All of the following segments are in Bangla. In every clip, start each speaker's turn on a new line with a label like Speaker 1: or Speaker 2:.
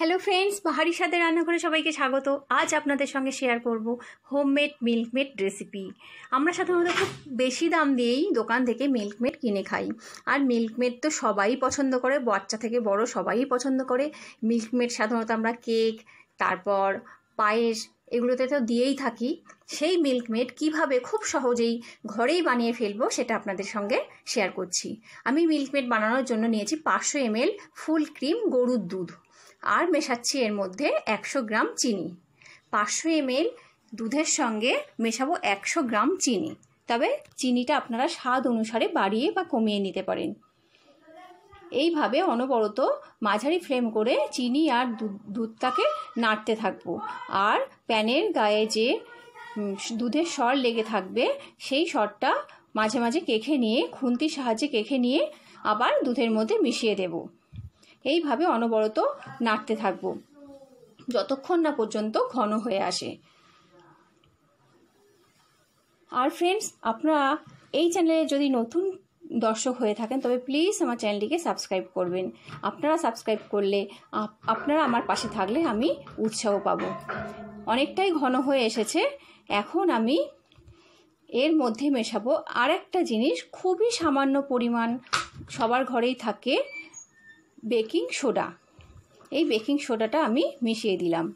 Speaker 1: হ্যালো ফ্রেন্ডস বাহারি সাথে রান্নাঘরে সবাইকে স্বাগত আজ আপনাদের সঙ্গে শেয়ার করব হোমমেড মিল্কমেড রেসিপি আমরা সাধারণত খুব বেশি দাম দিয়েই দোকান থেকে মিল্কমেড কিনে খাই আর মিল্কমেড তো সবাই পছন্দ করে বাচ্চা থেকে বড় সবাই পছন্দ করে মিল্কমেড সাধারণত আমরা কেক তারপর পায়েস এগুলোতে তো দিয়েই থাকি সেই মিল্কমেড কিভাবে খুব সহজেই ঘরেই বানিয়ে ফেলবো সেটা আপনাদের সঙ্গে শেয়ার করছি আমি মিল্কমেড বানানোর জন্য নিয়েছি পাঁচশো এমএল ফুল ক্রিম গরুর দুধ আর মেশাচ্ছি এর মধ্যে একশো গ্রাম চিনি পাঁচশো এমএল দুধের সঙ্গে মেশাবো একশো গ্রাম চিনি তবে চিনিটা আপনারা স্বাদ অনুসারে বাড়িয়ে বা কমিয়ে নিতে পারেন এইভাবে অনবরত মাঝারি ফ্লেম করে চিনি আর দুধটাকে নাড়তে থাকবো আর প্যানের গায়ে যে দুধের সর লেগে থাকবে সেই সরটা মাঝে মাঝে কেখে নিয়ে খুন্তির সাহায্যে কেখে নিয়ে আবার দুধের মধ্যে মিশিয়ে দেব এইভাবে অনবরত নাড়তে থাকবো যতক্ষণ না পর্যন্ত ঘন হয়ে আসে আর ফ্রেন্ডস আপনারা এই চ্যানেলে যদি নতুন দর্শক হয়ে থাকেন তবে প্লিজ আমার চ্যানেলটিকে সাবস্ক্রাইব করবেন আপনারা সাবস্ক্রাইব করলে আপনারা আমার পাশে থাকলে আমি উৎসাহ পাব অনেকটাই ঘন হয়ে এসেছে এখন আমি এর মধ্যে মেশাবো আর একটা জিনিস খুবই সামান্য পরিমাণ সবার ঘরেই থাকে বেকিং সোডা এই বেকিং সোডাটা আমি মিশিয়ে দিলাম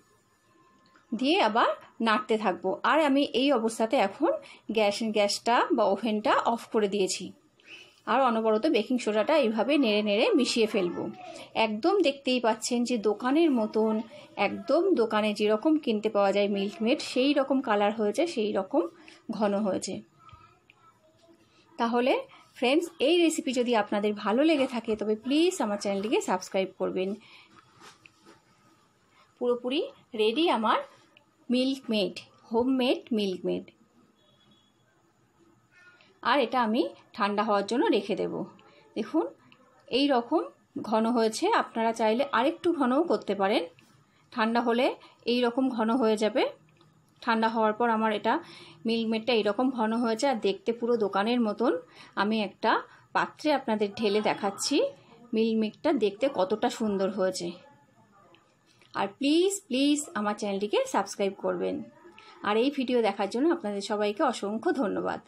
Speaker 1: দিয়ে আবার নাড়তে থাকবো আর আমি এই অবস্থাতে এখন গ্যাস গ্যাসটা বা ওভেনটা অফ করে দিয়েছি আর অনবরত বেকিং সোডাটা এইভাবে নেড়ে নেড়ে মিশিয়ে ফেলব একদম দেখতেই পাচ্ছেন যে দোকানের মতন একদম দোকানে যেরকম কিনতে পাওয়া যায় মিল্ক মেড সেই রকম কালার হয়েছে সেই রকম ঘন হয়েছে তাহলে ফ্রেন্ডস এই রেসিপি যদি আপনাদের ভালো লেগে থাকে তবে প্লিজ আমার চ্যানেলটিকে সাবস্ক্রাইব করবেন পুরোপুরি রেডি আমার Milkmaid Milkmaid Milkmaid আর এটা আমি ঠান্ডা হওয়ার জন্য রেখে দেব দেখুন এই রকম ঘন হয়েছে আপনারা চাইলে আরেকটু ঘনও করতে পারেন ঠান্ডা হলে এই রকম ঘন হয়ে যাবে ঠান্ডা হওয়ার পর আমার এটা মিল্কমেটটা এইরকম ঘন হয়েছে আর দেখতে পুরো দোকানের মতন আমি একটা পাত্রে আপনাদের ঢেলে দেখাচ্ছি মিল্কমেডটা দেখতে কতটা সুন্দর হয়েছে আর প্লিজ প্লিজ আমার চ্যানেলটিকে সাবস্ক্রাইব করবেন আর এই ভিডিও দেখার জন্য আপনাদের সবাইকে অসংখ্য ধন্যবাদ